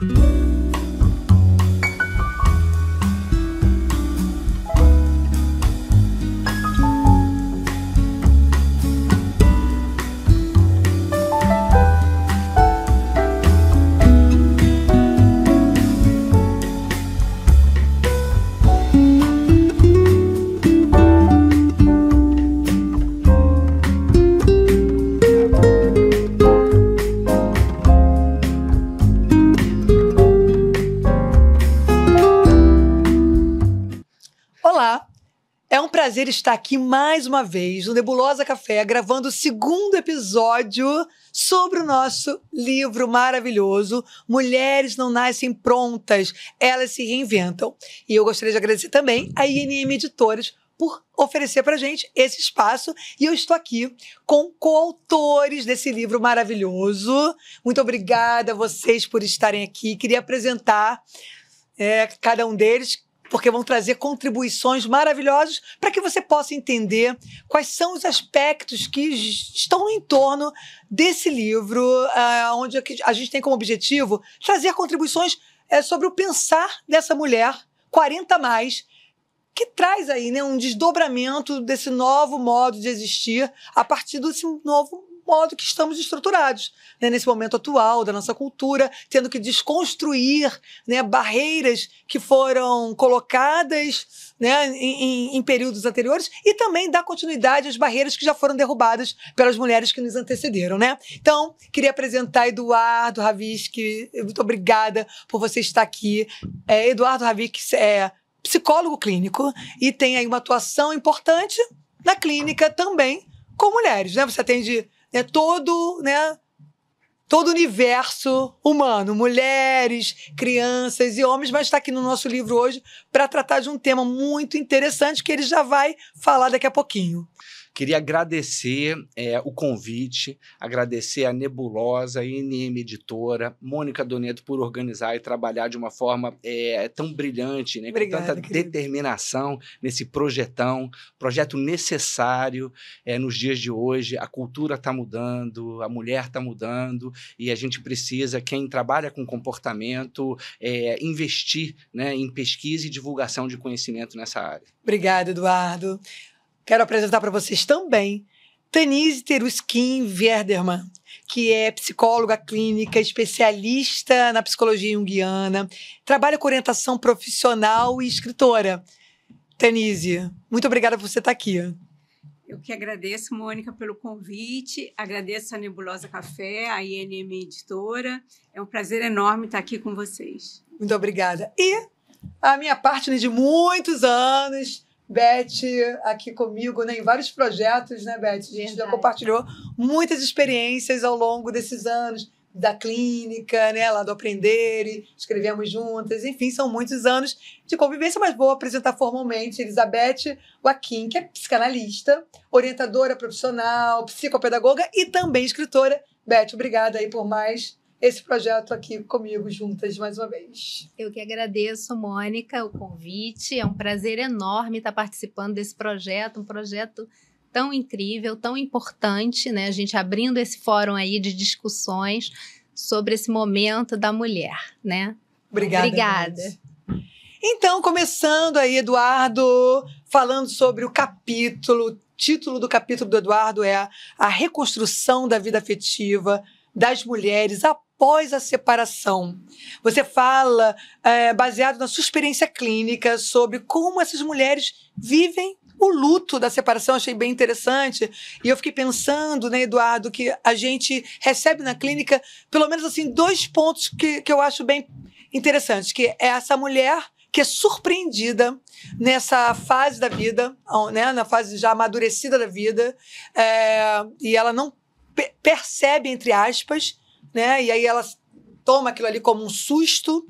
thank you prazer estar aqui mais uma vez no Nebulosa Café, gravando o segundo episódio sobre o nosso livro maravilhoso Mulheres Não Nascem Prontas, Elas Se Reinventam. E eu gostaria de agradecer também a INM Editores por oferecer para gente esse espaço e eu estou aqui com coautores desse livro maravilhoso. Muito obrigada a vocês por estarem aqui. Queria apresentar é, cada um deles porque vão trazer contribuições maravilhosas para que você possa entender quais são os aspectos que estão em torno desse livro, uh, onde é a gente tem como objetivo trazer contribuições uh, sobre o pensar dessa mulher, 40 mais, que traz aí né, um desdobramento desse novo modo de existir a partir desse novo modo que estamos estruturados, né, nesse momento atual da nossa cultura, tendo que desconstruir né, barreiras que foram colocadas né, em, em, períodos anteriores e também dar continuidade às barreiras que já foram derrubadas pelas mulheres que nos antecederam. Né? Então, queria apresentar Eduardo que muito obrigada por você estar aqui. É, Eduardo Raviski é psicólogo clínico e tem aí uma atuação importante na clínica também com mulheres, né? Você atende né, todo, né, todo o universo humano, mulheres, crianças e homens, mas está aqui no nosso livro hoje para tratar de um tema muito interessante que ele já vai falar daqui a pouquinho. Queria agradecer é, o convite, agradecer a Nebulosa, a INM Editora, Mônica Doneto por organizar e trabalhar de uma forma é, tão brilhante, né? Obrigada, com tanta querido. determinação nesse projetão, projeto necessário é, nos dias de hoje. A cultura está mudando, a mulher está mudando e a gente precisa, quem trabalha com comportamento, é, investir né, em pesquisa e divulgação de conhecimento nessa área. Obrigada, Eduardo. Quero apresentar para vocês também Tanise Teruskin Werderman, que é psicóloga clínica, especialista na psicologia junguiana, trabalha com orientação profissional e escritora. Tanise, muito obrigada por você estar tá aqui. Eu que agradeço, Mônica, pelo convite, agradeço a Nebulosa Café, a INM Editora. É um prazer enorme estar aqui com vocês. Muito obrigada. E a minha partner né, de muitos anos, Beth aqui comigo né, em vários projetos, né, Beth? A gente Verdade. já compartilhou muitas experiências ao longo desses anos da clínica, né, lá do Aprender, escrevemos juntas, enfim, são muitos anos de convivência, mas vou apresentar formalmente Elizabeth Joaquim, que é psicanalista, orientadora profissional, psicopedagoga e também escritora. Beth, obrigada aí por mais esse projeto aqui comigo juntas mais uma vez. Eu que agradeço, Mônica, o convite. É um prazer enorme estar participando desse projeto, um projeto tão incrível, tão importante, né? A gente abrindo esse fórum aí de discussões sobre esse momento da mulher, né? Obrigada. Obrigada. Gente. Então, começando aí, Eduardo, falando sobre o capítulo, título do capítulo do Eduardo é A Reconstrução da Vida Afetiva das mulheres após após a separação. Você fala, é, baseado na sua experiência clínica, sobre como essas mulheres vivem o luto da separação, achei bem interessante. E eu fiquei pensando, né, Eduardo, que a gente recebe na clínica, pelo menos assim, dois pontos que, que eu acho bem interessantes, que é essa mulher que é surpreendida nessa fase da vida, né, na fase já amadurecida da vida, é, e ela não percebe, entre aspas, né? E aí ela toma aquilo ali como um susto,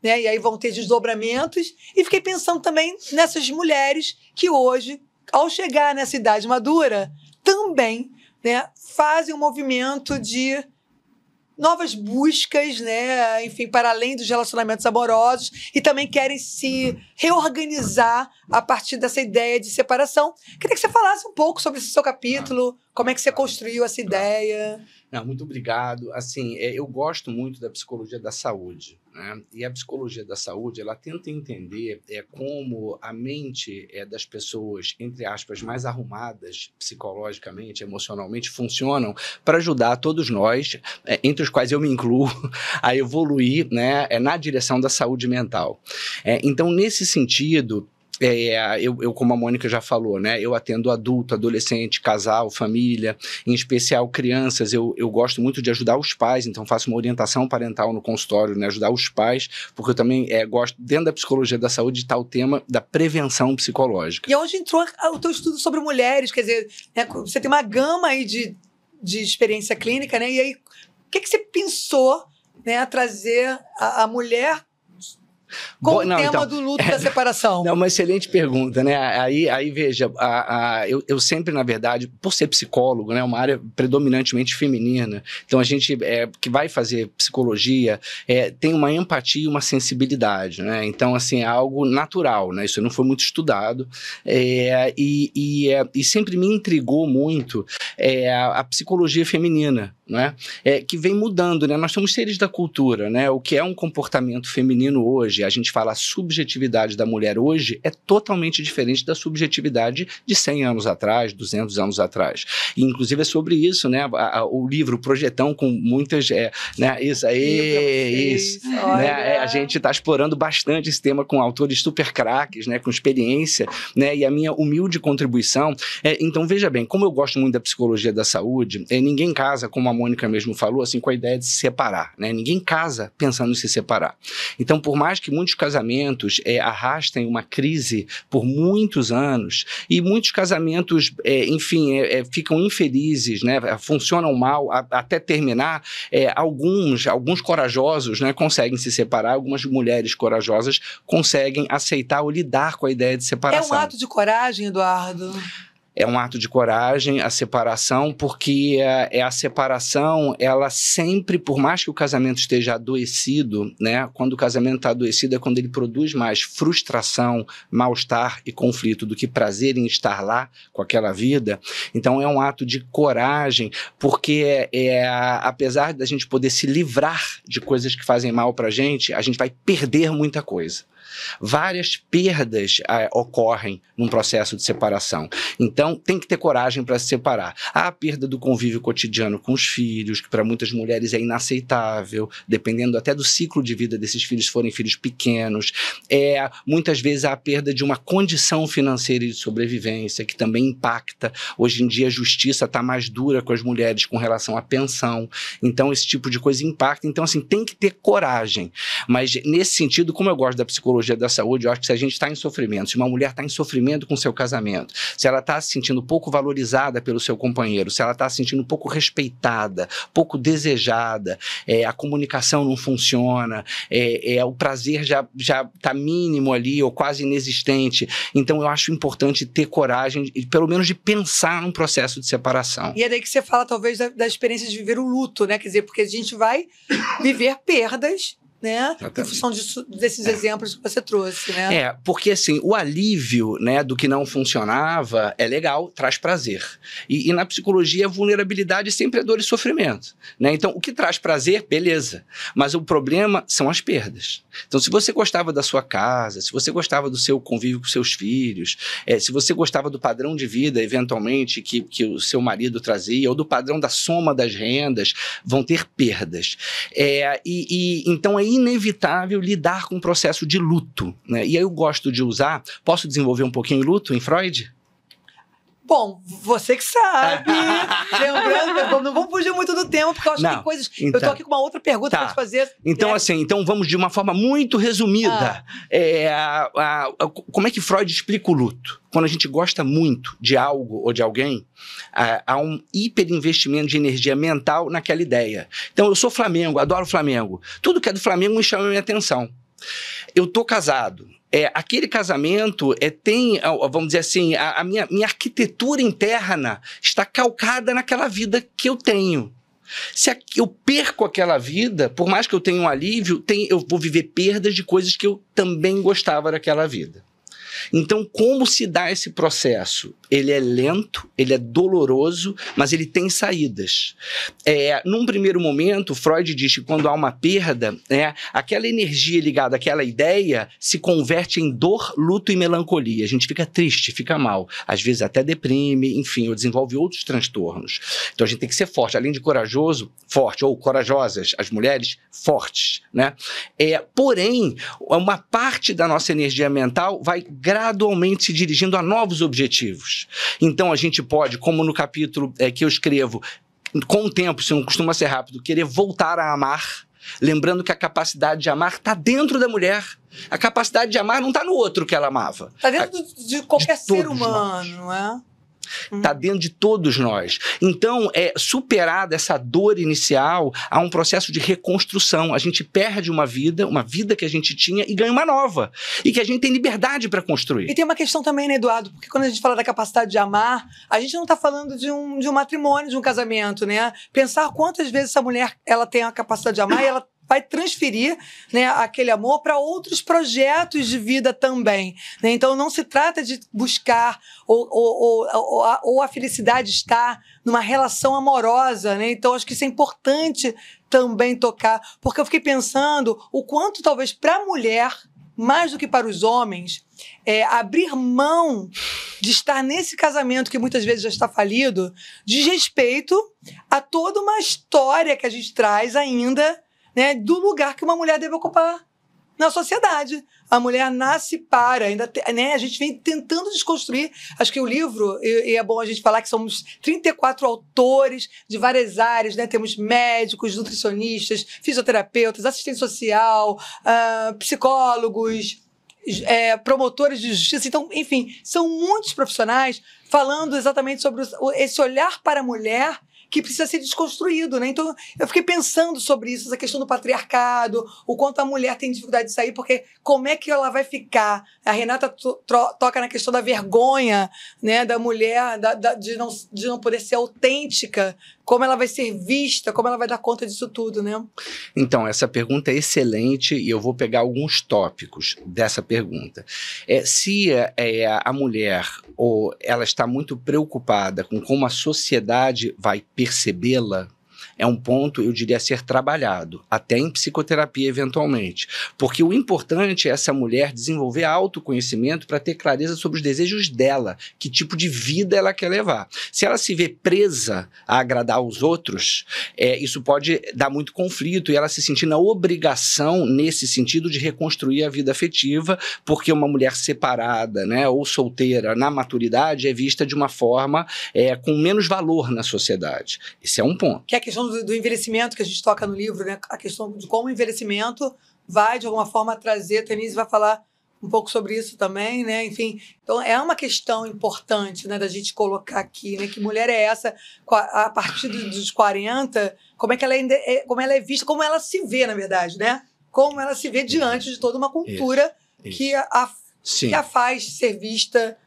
né? E aí vão ter desdobramentos. E fiquei pensando também nessas mulheres que hoje, ao chegar nessa idade madura, também né, fazem um movimento de novas buscas, né? Enfim, para além dos relacionamentos amorosos e também querem se reorganizar a partir dessa ideia de separação. Queria que você falasse um pouco sobre esse seu capítulo, como é que você construiu essa ideia. Não, muito obrigado. Assim, é, eu gosto muito da psicologia da saúde. Né? E a psicologia da saúde ela tenta entender é, como a mente é, das pessoas, entre aspas, mais arrumadas psicologicamente, emocionalmente, funcionam para ajudar todos nós, é, entre os quais eu me incluo, a evoluir né, é, na direção da saúde mental. É, então, nesse sentido, é, é, eu, eu, como a Mônica já falou, né? Eu atendo adulto, adolescente, casal, família, em especial crianças. Eu, eu gosto muito de ajudar os pais, então faço uma orientação parental no consultório, né? Ajudar os pais, porque eu também é, gosto, dentro da psicologia da saúde, de tal tema da prevenção psicológica. E hoje é entrou o teu estudo sobre mulheres, quer dizer, né, você tem uma gama aí de, de experiência clínica, né? E aí, o que, é que você pensou né, a trazer a, a mulher com Bo... não, o tema então, do luto é... da separação? É uma excelente pergunta, né? Aí, aí veja, a, a, eu, eu sempre, na verdade, por ser psicólogo, né, uma área predominantemente feminina, então a gente é, que vai fazer psicologia é, tem uma empatia e uma sensibilidade, né? Então, assim, é algo natural, né? Isso não foi muito estudado. É, e, e, é, e sempre me intrigou muito é, a, a psicologia feminina, né? É, que vem mudando, né? Nós somos seres da cultura, né? O que é um comportamento feminino hoje? a gente fala a subjetividade da mulher hoje é totalmente diferente da subjetividade de 100 anos atrás, 200 anos atrás. E, inclusive é sobre isso, né? A, a, o livro Projetão com muitas, é, né? Isso aí, isso. Né? É, a gente está explorando bastante esse tema com autores super craques, né? Com experiência, né? E a minha humilde contribuição. É, então veja bem, como eu gosto muito da psicologia da saúde, é, ninguém casa, como a Mônica mesmo falou, assim, com a ideia de se separar, né? Ninguém casa pensando em se separar. Então por mais que muitos casamentos é, arrastem uma crise por muitos anos e muitos casamentos, é, enfim, é, ficam infelizes, né? funcionam mal a, até terminar. alguns, alguns corajosos né, conseguem se separar, algumas mulheres corajosas conseguem aceitar ou lidar com a ideia de separação. É um ato de coragem, Eduardo? é um ato de coragem a separação, porque eh, é, a separação, ela sempre, por mais que o casamento esteja adoecido, né? Quando o casamento está adoecido é quando ele produz mais frustração, mal-estar e conflito do que prazer em estar lá com aquela vida. Então é um ato de coragem, porque é, é apesar da gente poder se livrar de coisas que fazem mal pra gente, a gente vai perder muita coisa. Várias perdas é, ocorrem num processo de separação. Então, tem que ter coragem para se separar. Há a perda do convívio cotidiano com os filhos, que para muitas mulheres é inaceitável, dependendo até do ciclo de vida desses filhos, forem filhos pequenos. É, muitas vezes há a perda de uma condição financeira e de sobrevivência, que também impacta. Hoje em dia, a justiça está mais dura com as mulheres com relação à pensão. Então, esse tipo de coisa impacta. Então, assim, tem que ter coragem. Mas, nesse sentido, como eu gosto da psicologia, psicologia da saúde, eu acho que se a gente está em sofrimento, se uma mulher está em sofrimento com seu casamento, se ela está se sentindo pouco valorizada pelo seu companheiro, se ela está se sentindo pouco respeitada, pouco desejada, é, a comunicação não funciona, é, é, o prazer já já está mínimo ali ou quase inexistente. Então eu acho importante ter coragem, de, pelo menos de pensar num processo de separação. E é daí que você fala talvez da, da experiência de viver o luto, né? Quer dizer, porque a gente vai viver perdas né? Em função disso, desses é. exemplos que você trouxe, né? É, porque assim, o alívio, né, do que não funcionava é legal, traz prazer. E, e na psicologia, vulnerabilidade sempre é dor e sofrimento, né? Então, o que traz prazer, beleza. Mas o problema são as perdas. Então, se você gostava da sua casa, se você gostava do seu convívio com seus filhos, é, se você gostava do padrão de vida, eventualmente, que, que o seu marido trazia, ou do padrão da soma das rendas, vão ter perdas. É, e, e então é inevitável lidar com o processo de luto. Né? E aí eu gosto de usar, posso desenvolver um pouquinho o luto em Freud? Bom, você que sabe. Lembrando, não vamos fugir muito do tema, porque eu acho não, que tem coisas. Então, eu tô aqui com uma outra pergunta tá. pra te fazer. Então, é. assim, então vamos de uma forma muito resumida. Ah. É, a, a, a, como é que Freud explica o luto? Quando a gente gosta muito de algo ou de alguém, há um hiperinvestimento de energia mental naquela ideia. Então, eu sou Flamengo, adoro Flamengo. Tudo que é do Flamengo me chama a minha atenção. Eu tô casado, é, aquele casamento é, tem, vamos dizer assim, a, a minha, minha arquitetura interna está calcada naquela vida que eu tenho. Se eu perco aquela vida, por mais que eu tenha um alívio, tem, eu vou viver perdas de coisas que eu também gostava daquela vida. Então, como se dá esse processo? Ele é lento, ele é doloroso, mas ele tem saídas. É, num primeiro momento, Freud diz que quando há uma perda, né, aquela energia ligada àquela ideia se converte em dor, luto e melancolia. A gente fica triste, fica mal, às vezes até deprime, enfim, ou desenvolve outros transtornos. Então, a gente tem que ser forte, além de corajoso, forte, ou corajosas, as mulheres, fortes, né? É, porém, uma parte da nossa energia mental vai gradualmente se dirigindo a novos objetivos. Então a gente pode, como no capítulo é, que eu escrevo, com o tempo, se não costuma ser rápido, querer voltar a amar. Lembrando que a capacidade de amar está dentro da mulher. A capacidade de amar não está no outro que ela amava. Está dentro a, de qualquer de ser humano, não é? Está uhum. dentro de todos nós. Então, é superada essa dor inicial há um processo de reconstrução. A gente perde uma vida, uma vida que a gente tinha e ganha uma nova. E que a gente tem liberdade para construir. E tem uma questão também, né, Eduardo? Porque quando a gente fala da capacidade de amar, a gente não está falando de um, de um matrimônio, de um casamento, né? Pensar quantas vezes essa mulher ela tem a capacidade de amar e ela vai transferir né, aquele amor para outros projetos de vida também. Né? Então, não se trata de buscar ou, ou, ou, a, ou, a, felicidade está numa relação amorosa. Né? Então, acho que isso é importante também tocar, porque eu fiquei pensando o quanto, talvez, para a mulher, mais do que para os homens, é, abrir mão de estar nesse casamento que muitas vezes já está falido, de respeito a toda uma história que a gente traz ainda né, do lugar que uma mulher deve ocupar na sociedade. A mulher nasce para, ainda te, né? A gente vem tentando desconstruir. Acho que o livro, e, e, é bom a gente falar que somos 34 autores de várias áreas, né? Temos médicos, nutricionistas, fisioterapeutas, assistente social, uh, psicólogos, é, promotores de justiça. Então, enfim, são muitos profissionais falando exatamente sobre esse olhar para a mulher que precisa ser desconstruído, né? Então eu fiquei pensando sobre isso, essa questão do patriarcado, o quanto a mulher tem dificuldade de sair, porque como é que ela vai ficar? A Renata toca na questão da vergonha, né, da mulher, da, da, de, não, de não poder ser autêntica, como ela vai ser vista, como ela vai dar conta disso tudo, né? Então, essa pergunta é excelente e eu vou pegar alguns tópicos dessa pergunta. É, se é, é a mulher ou ela está muito preocupada com como a sociedade vai percebê-la é um ponto, eu diria, a ser trabalhado, até em psicoterapia, eventualmente. Porque o importante é essa mulher desenvolver autoconhecimento para ter clareza sobre os desejos dela, que tipo de vida ela quer levar. Se ela se vê presa a agradar os outros, é, isso pode dar muito conflito e ela se sentir na obrigação, nesse sentido, de reconstruir a vida afetiva, porque uma mulher separada né, ou solteira na maturidade é vista de uma forma é, com menos valor na sociedade. Esse é um ponto. Que é a questão do, envelhecimento que a gente toca no livro, né? A questão de como o envelhecimento vai, de alguma forma, trazer. A Tenise vai falar um pouco sobre isso também, né? Enfim, então é uma questão importante, né, da gente colocar aqui, né? Que mulher é essa a partir dos 40? Como é que ela é, como ela é vista, como ela se vê, na verdade, né? Como ela se vê diante de toda uma cultura isso, isso. que a, a, que a faz ser vista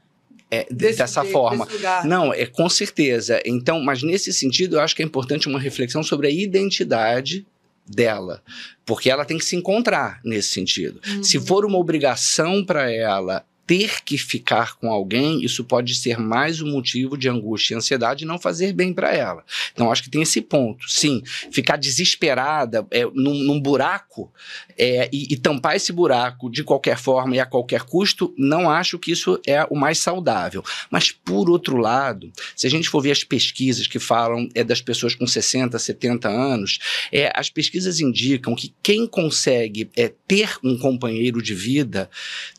é, dessa jeito, forma. Não, é com certeza. Então, mas nesse sentido, eu acho que é importante uma reflexão sobre a identidade dela, porque ela tem que se encontrar nesse sentido. Uhum. Se for uma obrigação para ela ter que ficar com alguém, isso pode ser mais um motivo de angústia e ansiedade e não fazer bem para ela. Então, acho que tem esse ponto. Sim, ficar desesperada é, num, num buraco é, e, e, tampar esse buraco de qualquer forma e a qualquer custo, não acho que isso é o mais saudável. Mas, por outro lado, se a gente for ver as pesquisas que falam é, das pessoas com 60, 70 anos, é, as pesquisas indicam que quem consegue é, ter um companheiro de vida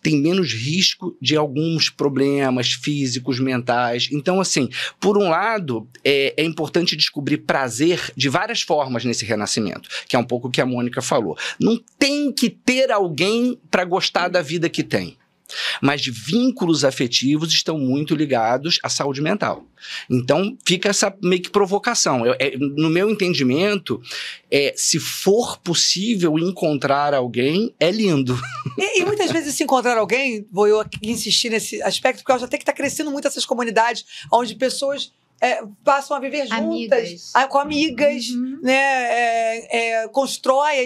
tem menos risco de alguns problemas físicos, mentais. Então, assim, por um lado, é, é importante descobrir prazer de várias formas nesse renascimento, que é um pouco o que a Mônica falou. Não tem que ter alguém para gostar da vida que tem. Mas vínculos afetivos estão muito ligados à saúde mental. Então fica essa meio que provocação. Eu, é, no meu entendimento, é, se for possível encontrar alguém, é lindo. E, e muitas vezes se encontrar alguém, vou eu insistir nesse aspecto, porque eu acho até que está crescendo muito essas comunidades onde pessoas é, passam a viver juntas, amigas. A, com amigas, uhum. né? É, é,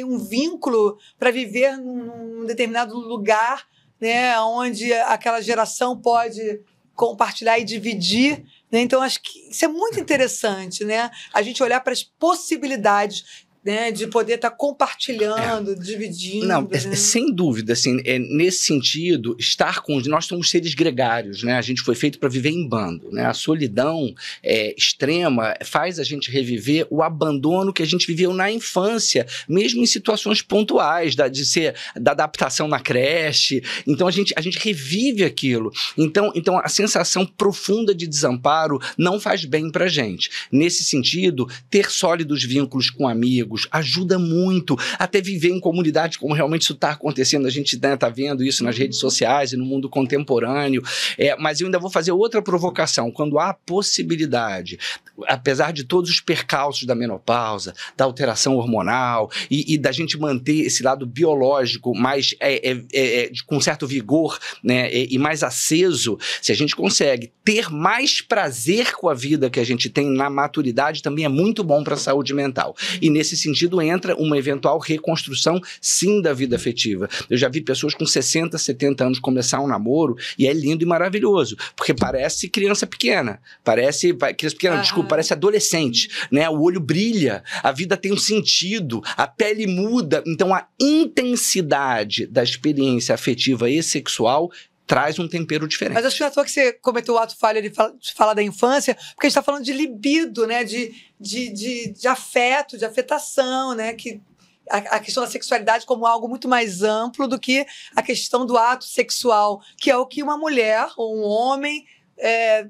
um vínculo para viver num, num determinado lugar né, onde aquela geração pode compartilhar e dividir. Né? Então, acho que isso é muito interessante, né? A gente olhar para as possibilidades né, de poder estar tá compartilhando, é. dividindo. Não, é, né? sem dúvida, assim, é, nesse sentido, estar com nós somos seres gregários, né? A gente foi feito para viver em bando, né? A solidão é, extrema faz a gente reviver o abandono que a gente viveu na infância, mesmo em situações pontuais, da, de ser da adaptação na creche. Então a gente, a gente revive aquilo. Então, então a sensação profunda de desamparo não faz bem para gente. Nesse sentido, ter sólidos vínculos com amigos amigos, ajuda muito. Até viver em comunidade, como realmente isso está acontecendo, a gente está né, tá vendo isso nas redes sociais e no mundo contemporâneo. É, mas eu ainda vou fazer outra provocação. Quando há possibilidade, apesar de todos os percalços da menopausa, da alteração hormonal e, e da gente manter esse lado biológico mais é, é, é, é com certo vigor né, e mais aceso, se a gente consegue ter mais prazer com a vida que a gente tem na maturidade, também é muito bom para a saúde mental. E nesse sentido entra uma eventual reconstrução, sim, da vida afetiva. Eu já vi pessoas com 60, 70 anos começar um namoro e é lindo e maravilhoso, porque parece criança pequena, parece criança pequena, ah. desculpa, parece adolescente, né? O olho brilha, a vida tem um sentido, a pele muda, então a intensidade da experiência afetiva e sexual traz um tempero diferente. Mas acho que na é toa que você cometeu o ato falho de, falar da infância, porque a gente está falando de libido, né? De, de, de, de afeto, de afetação, né? Que a, questão da sexualidade como algo muito mais amplo do que a questão do ato sexual, que é o que uma mulher ou um homem é,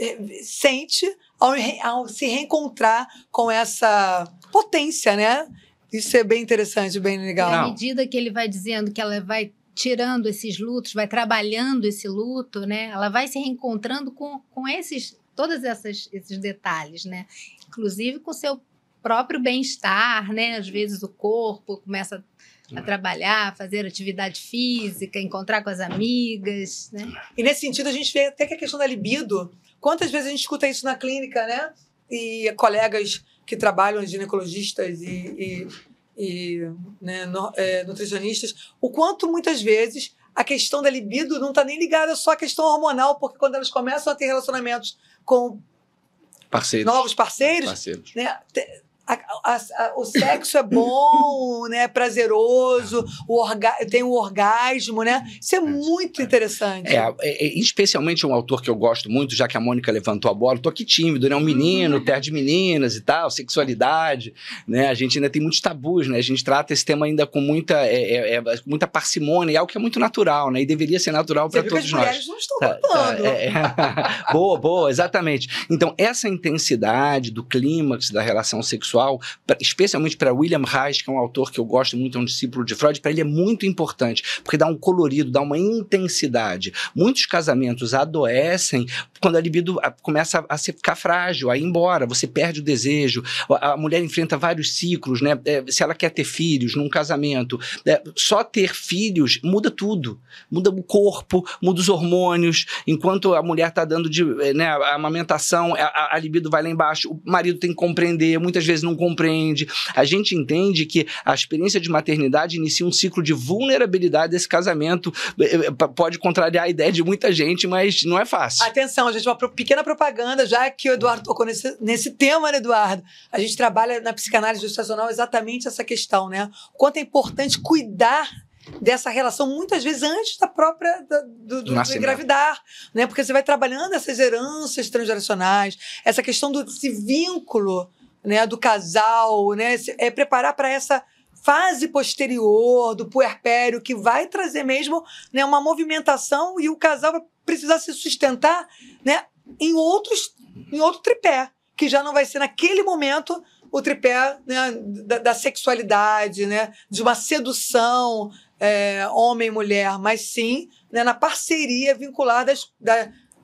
é sente ao, ao, se reencontrar com essa potência, né? Isso é bem interessante, bem legal. Na medida que ele vai dizendo que ela vai tirando esses lutos, vai trabalhando esse luto, né? Ela vai se reencontrando com, com esses todos essas, esses detalhes, né? Inclusive com o seu próprio bem-estar, né? Às vezes o corpo começa a hum. trabalhar, fazer atividade física, encontrar com as amigas, né? E nesse sentido a gente vê até que a questão da libido, quantas vezes a gente escuta isso na clínica, né? E colegas que trabalham, ginecologistas e, e e né, no, é, nutricionistas, o quanto muitas vezes a questão da libido não está nem ligada só à questão hormonal, porque quando elas começam a ter relacionamentos com parceiros. novos parceiros, parceiros. Né, a, a, a, o sexo é bom, né? É prazeroso, o orga, tem o orgasmo, né? Isso é, é muito é. interessante. É, é, especialmente um autor que eu gosto muito, já que a Mônica levantou a bola, tô aqui tímido, né? Um menino, uhum. terra de meninas e tal, sexualidade, né? A gente ainda tem muitos tabus, né? A gente trata esse tema ainda com muita, é, é, muita parcimônia, é algo que é muito natural, né? E deveria ser natural para todos nós. As mulheres não estão tá, tá boa, boa, exatamente. Então, essa intensidade do clímax da relação sexual sexual, pra, especialmente para William Reich, que é um autor que eu gosto muito, é um discípulo de Freud, para ele é muito importante, porque dá um colorido, dá uma intensidade. Muitos casamentos adoecem quando a libido começa a, a ficar frágil, a ir embora, você perde o desejo, a, a mulher enfrenta vários ciclos, né? É, se ela quer ter filhos num casamento, é, só ter filhos muda tudo, muda o corpo, muda os hormônios, enquanto a mulher está dando de, né, a amamentação, a, a libido vai lá embaixo, o marido tem que compreender, muitas vezes vezes não compreende. A gente entende que a experiência de maternidade inicia um ciclo de vulnerabilidade desse casamento. Eh, eh, pode contrariar a ideia de muita gente, mas não é fácil. Atenção, gente, uma pequena propaganda, já que o Eduardo tocou nesse, nesse tema, né, Eduardo? A gente trabalha na psicanálise gestacional exatamente essa questão, né? quanto é importante cuidar dessa relação muitas vezes antes da própria da, do, do, do, engravidar, né? Porque você vai trabalhando essas heranças transgeracionais, essa questão do vínculo né, do casal, né, é preparar para essa fase posterior do puerpério que vai trazer mesmo né, uma movimentação e o casal vai precisar se sustentar, né, em outros, em outro tripé que já não vai ser naquele momento o tripé né, da, da, sexualidade, né, de uma sedução é, homem-mulher, mas sim né, na parceria vincular das,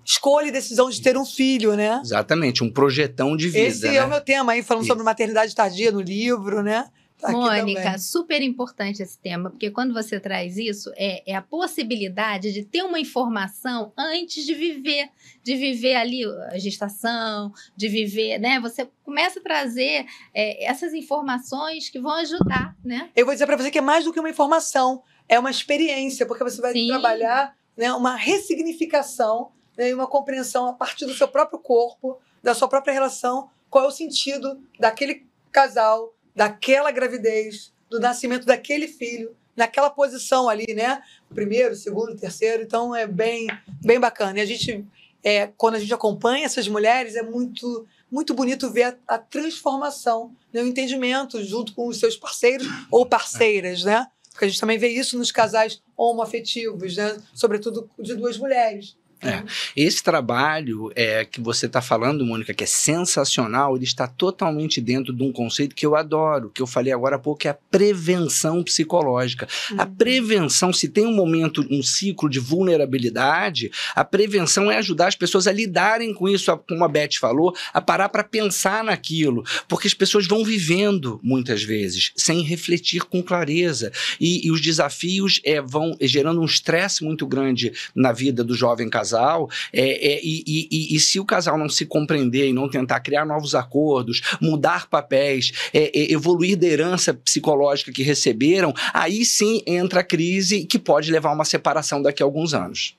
escolha e decisão de ter um filho, né? Exatamente, um projetão de vida. Esse é né? é o meu tema aí, falando Isso. sobre maternidade tardia no livro, né? Tá aqui Mônica, também. super importante esse tema, porque quando você traz isso, é, é, a possibilidade de ter uma informação antes de viver, de viver ali a gestação, de viver, né? Você começa a trazer é, essas informações que vão ajudar, né? Eu vou dizer para você que é mais do que uma informação, é uma experiência, porque você vai Sim. trabalhar né, uma ressignificação né, e uma compreensão a partir do seu próprio corpo, da sua própria relação, qual é o sentido daquele casal, daquela gravidez, do nascimento daquele filho, naquela posição ali, né? Primeiro, segundo, terceiro. Então é bem, bem bacana. E a gente, é, quando a gente acompanha essas mulheres, é muito, muito bonito ver a, a transformação, né? o entendimento junto com os seus parceiros ou parceiras, né? Porque a gente também vê isso nos casais homoafetivos, né? Sobretudo de duas mulheres. É. Esse trabalho é, que você está falando, Mônica, que é sensacional, ele está totalmente dentro de um conceito que eu adoro, que eu falei agora há pouco, que é a prevenção psicológica. Uhum. A prevenção, se tem um momento, um ciclo de vulnerabilidade, a prevenção é ajudar as pessoas a lidarem com isso, como a Beth falou, a parar para pensar naquilo, porque as pessoas vão vivendo, muitas vezes, sem refletir com clareza. E, e os desafios é, vão gerando um estresse muito grande na vida do jovem casal casal, é, é, e, e, e, se o casal não se compreender e não tentar criar novos acordos, mudar papéis, é, é, evoluir da herança psicológica que receberam, aí sim entra a crise que pode levar a uma separação daqui a alguns anos.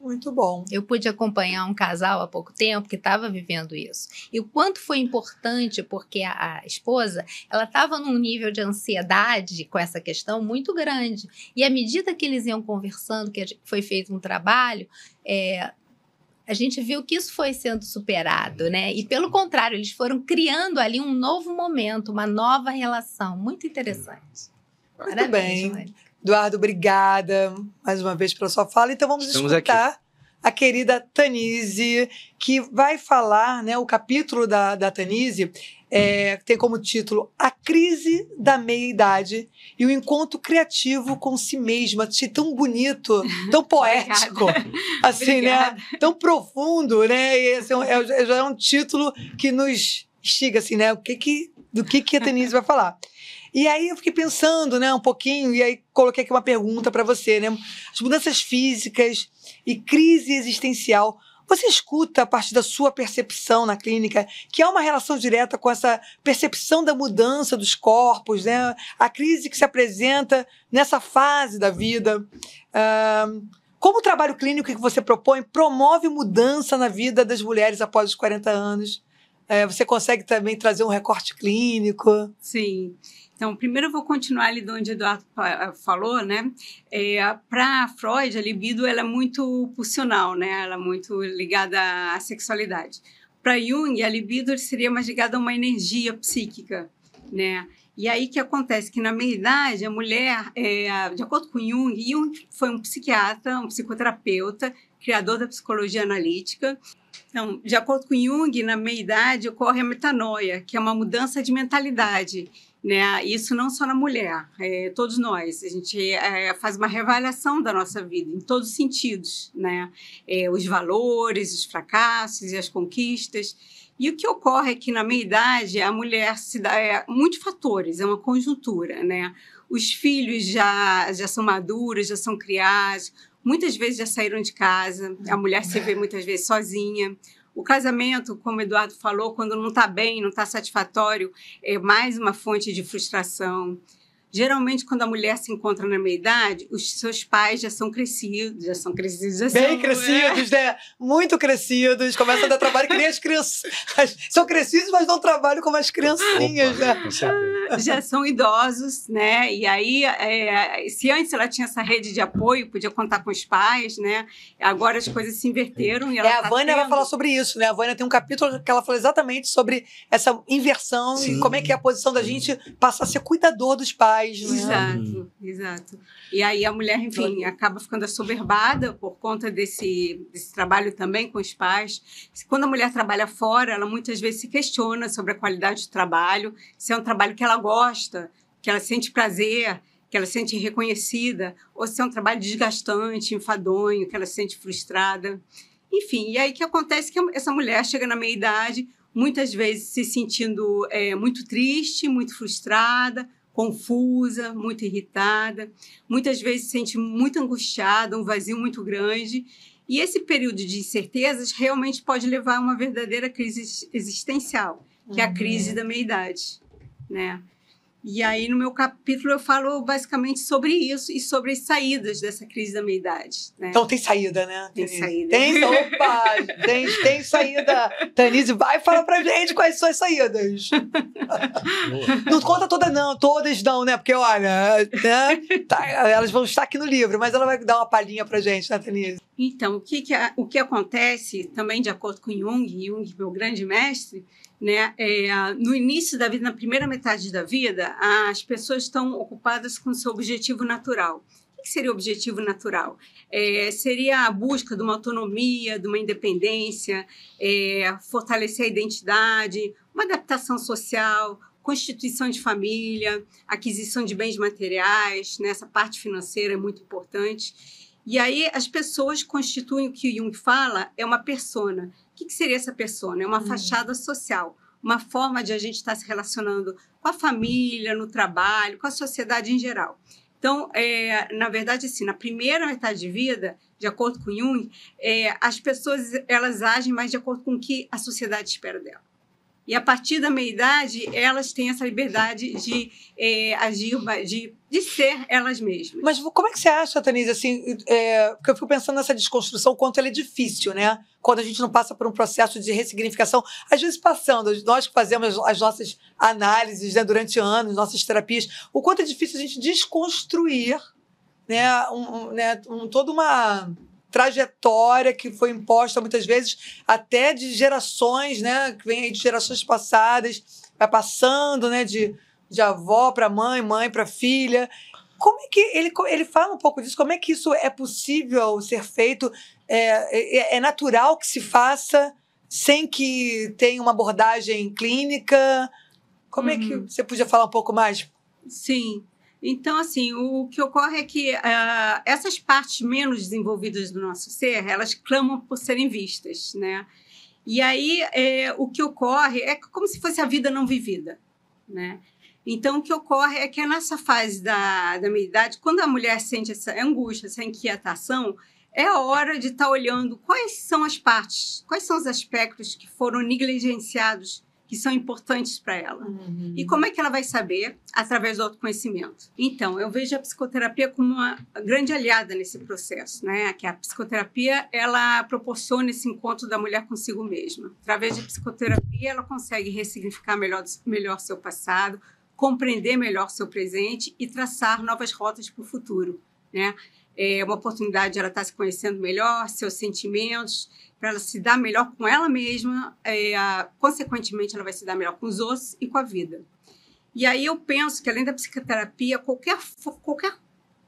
Muito bom. Eu pude acompanhar um casal há pouco tempo que estava vivendo isso. E o quanto foi importante, porque a, a esposa, ela estava num nível de ansiedade com essa questão muito grande. E à medida que eles iam conversando, que foi feito um trabalho, é, a gente viu que isso foi sendo superado, né? E pelo contrário, eles foram criando ali um novo momento, uma nova relação. Muito interessante. Muito Parabéns, bem. Mônica. Eduardo, obrigada mais uma vez pela sua fala. Então vamos Estamos escutar aqui. a querida Tanise, que vai falar, né? O capítulo da, da Tanise é, tem como título A Crise da Meia-Idade e o Encontro Criativo com Si Mesma. Achei tão bonito, tão poético, assim, né, Obrigada. né? Tão profundo, né? E esse é, um, é, já é um título que nos instiga, assim, né? O que que, do que, que a Tanise vai falar. E aí eu fiquei pensando, né, um pouquinho, e aí coloquei aqui uma pergunta para você, né? As mudanças físicas e crise existencial, você escuta a partir da sua percepção na clínica que há uma relação direta com essa percepção da mudança dos corpos, né? A crise que se apresenta nessa fase da vida. Uh, como o trabalho clínico que você propõe promove mudança na vida das mulheres após os 40 anos? É, você consegue também trazer um recorte clínico. Sim. Então, primeiro eu vou continuar ali de onde Eduardo eh, falou, né? É, Para Freud, a libido ela é muito pulsional, né? Ela é muito ligada à sexualidade. Para Jung, a libido seria mais ligada a uma energia psíquica, né? E aí que acontece que na meia idade a mulher, é, de acordo com Jung, Jung foi um psiquiatra, um psicoterapeuta, criador da psicologia analítica. Então, de acordo com Jung, na meia idade ocorre a metanoia, que é uma mudança de mentalidade. Né? Isso não só na mulher, é, todos nós. A gente é, faz uma reavaliação da nossa vida em todos os sentidos, né? É, os valores, os fracassos e as conquistas. E o que ocorre é que na minha idade a mulher se dá é, muitos fatores, é uma conjuntura, né? Os filhos já já são maduros, já são criados, muitas vezes já saíram de casa, a mulher se vê muitas vezes sozinha o casamento, como o Eduardo falou, quando não está bem, não está satisfatório, é mais uma fonte de frustração, Geralmente, quando a mulher se encontra na meia-idade, os seus pais já são crescidos, já são crescidos assim. Bem crescidos, é. né? Muito crescidos. Começam a dar trabalho que nem as crianças. São crescidos, mas não trabalham como as criancinhas, Opa, né? Já são idosos, né? E aí, é, se antes ela tinha essa rede de apoio, podia contar com os pais, né? Agora as coisas se inverteram. E é, ela é, a tá Vânia tendo... vai falar sobre isso, né? A Vânia tem um capítulo que ela fala exatamente sobre essa inversão Sim. e como é que é a posição da gente passa a ser cuidador dos pais faz, né? Exato, uhum. exato. E aí a mulher, enfim, acaba ficando assoberbada por conta desse, desse trabalho também com os pais. Quando a mulher trabalha fora, ela muitas vezes se questiona sobre a qualidade do trabalho, se é um trabalho que ela gosta, que ela sente prazer, que ela sente reconhecida, ou se é um trabalho desgastante, enfadonho, que ela sente frustrada. Enfim, e aí que acontece que essa mulher chega na meia-idade, muitas vezes se sentindo é, muito triste, muito frustrada, confusa, muito irritada, muitas vezes se sente muito angustiada, um vazio muito grande. E esse período de incertezas realmente pode levar a uma verdadeira crise existencial, que é a uhum. crise da meia-idade, né? E aí, no meu capítulo, eu falo basicamente sobre isso e sobre as saídas dessa crise da meia-idade. Né? Então tem saída, né? Tem saída. Tem, opa, tem, tem saída. Tanise, vai fala pra gente quais são as saídas. não conta toda não, todas não, né? Porque, olha, né? Tá, elas vão estar aqui no livro, mas ela vai dar uma palhinha pra gente, né, Tanise? Então, o que, que, o que acontece, também de acordo com Jung, Jung, meu grande mestre, né? É, no início da vida, na primeira metade da vida, as pessoas estão ocupadas com seu objetivo natural. O que seria o objetivo natural? É, seria a busca de uma autonomia, de uma independência, é, fortalecer a identidade, uma adaptação social, constituição de família, aquisição de bens materiais, né? essa parte financeira é muito importante. E aí as pessoas constituem o que Jung fala, é uma persona, que, que seria essa pessoa? É uma hum. fachada social, uma forma de a gente estar tá se relacionando com a família, no trabalho, com a sociedade em geral. Então, é, na verdade, assim, na primeira metade de vida, de acordo com Jung, é, as pessoas elas agem mais de acordo com o que a sociedade espera dela e a partir da meia-idade elas têm essa liberdade de é, agir, de, de ser elas mesmas. Mas como é que você acha, Tanise, assim, é, porque eu fico pensando nessa desconstrução, quanto ela é difícil, né? Quando a gente não passa por um processo de ressignificação, às vezes passando, nós que fazemos as nossas análises né, durante anos, nossas terapias, o quanto é difícil a gente desconstruir né, um, um, né, um, toda uma trajetória que foi imposta muitas vezes até de gerações, né? Que vem aí de gerações passadas, vai passando, né? De, de avó para mãe, mãe para filha. Como é que ele, ele fala um pouco disso? Como é que isso é possível ser feito? É, é, é natural que se faça sem que tenha uma abordagem clínica? Como uhum. é que uhum. você podia falar um pouco mais? Sim. Então, assim, o que ocorre é que uh, essas partes menos desenvolvidas do nosso ser, elas clamam por serem vistas, né? E aí, é, o que ocorre é como se fosse a vida não vivida, né? Então, o que ocorre é que nessa fase da, da minha idade, quando a mulher sente essa angústia, essa inquietação, é hora de estar tá olhando quais são as partes, quais são os aspectos que foram negligenciados que são importantes para ela. Uhum. E como é que ela vai saber? Através do autoconhecimento. Então, eu vejo a psicoterapia como uma grande aliada nesse processo, né? Que a psicoterapia, ela proporciona esse encontro da mulher consigo mesma. Através de psicoterapia, ela consegue ressignificar melhor, melhor seu passado, compreender melhor seu presente e traçar novas rotas para o futuro, né? É uma oportunidade de ela estar tá se conhecendo melhor, seus sentimentos, para ela se dar melhor com ela mesma, é, consequentemente, ela vai se dar melhor com os outros e com a vida. E aí eu penso que, além da psicoterapia, qualquer, qualquer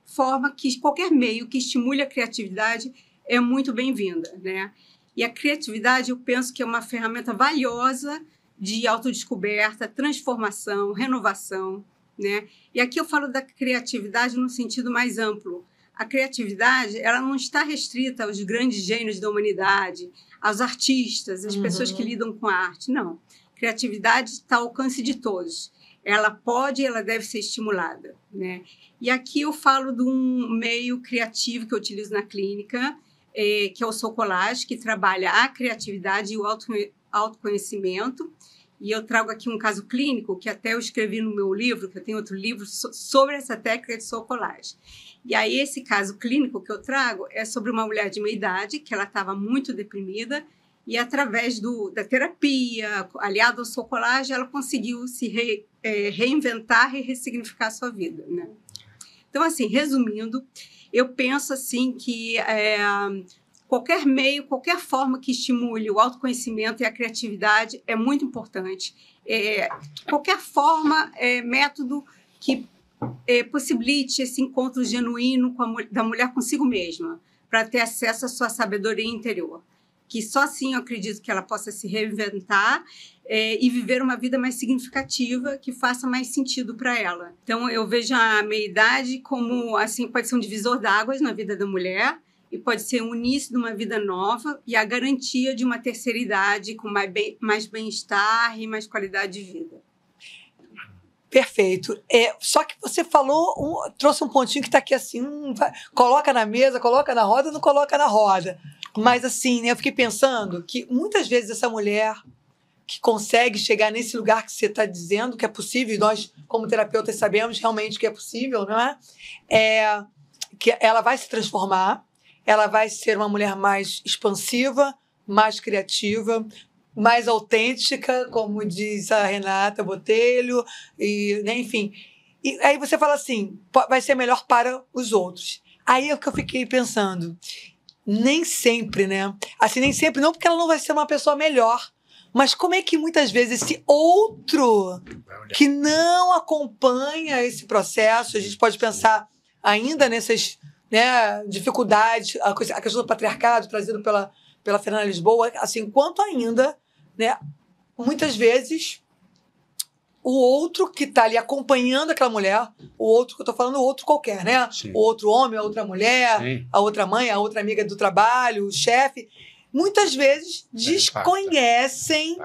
forma, que, qualquer meio que estimule a criatividade é muito bem-vinda, né? E a criatividade, eu penso que é uma ferramenta valiosa de autodescoberta, transformação, renovação, né? E aqui eu falo da criatividade no sentido mais amplo, a criatividade ela não está restrita aos grandes gênios da humanidade, aos artistas, às uhum. pessoas que lidam com a arte. Não. Criatividade está ao alcance de todos. Ela pode e ela deve ser estimulada. Né? E aqui eu falo de um meio criativo que eu utilizo na clínica, é, que é o Socolage, que trabalha a criatividade e o auto, autoconhecimento. E eu trago aqui um caso clínico que até eu escrevi no meu livro, que eu tenho outro livro sobre essa técnica de Socolage e aí, esse caso clínico que eu trago é sobre uma mulher de meia idade que ela estava muito deprimida e, através do, da terapia, aliado ao seu ela conseguiu se re, é, reinventar e ressignificar a sua vida. Né? Então, assim, resumindo, eu penso assim que é, qualquer meio, qualquer forma que estimule o autoconhecimento e a criatividade é muito importante. É, qualquer forma, é, método que é, possibilite esse encontro genuíno a, da mulher consigo mesma, para ter acesso à sua sabedoria interior. Que só assim eu acredito que ela possa se reinventar é, e viver uma vida mais significativa, que faça mais sentido para ela. Então, eu vejo a meia-idade como, assim, pode ser um divisor d'águas na vida da mulher e pode ser um início de uma vida nova e a garantia de uma terceira idade com mais bem-estar mais bem e mais qualidade de vida. Perfeito. É, só que você falou, um, trouxe um pontinho que está aqui assim, um, vai, coloca na mesa, coloca na roda, não coloca na roda. Mas assim, né, eu fiquei pensando que muitas vezes essa mulher que consegue chegar nesse lugar que você está dizendo que é possível, e nós, como terapeutas, sabemos realmente que é possível, não é? é que ela vai se transformar, ela vai ser uma mulher mais expansiva, mais criativa, mais autêntica, como diz a Renata Botelho, e, né, enfim. E aí você fala assim, vai ser melhor para os outros. Aí é o que eu fiquei pensando. Nem sempre, né? Assim, nem sempre, não porque ela não vai ser uma pessoa melhor. Mas como é que muitas vezes esse outro que não acompanha esse processo, a gente pode pensar ainda nessas né, dificuldades, a, questão do patriarcado trazido pela, pela Fernanda Lisboa, assim, quanto ainda né? Muitas vezes o outro que está ali acompanhando aquela mulher, o outro que eu estou falando, o outro qualquer, né? Sim. O outro homem, a outra mulher, Sim. a outra mãe, a outra amiga do trabalho, o chefe, muitas vezes é, desconhecem,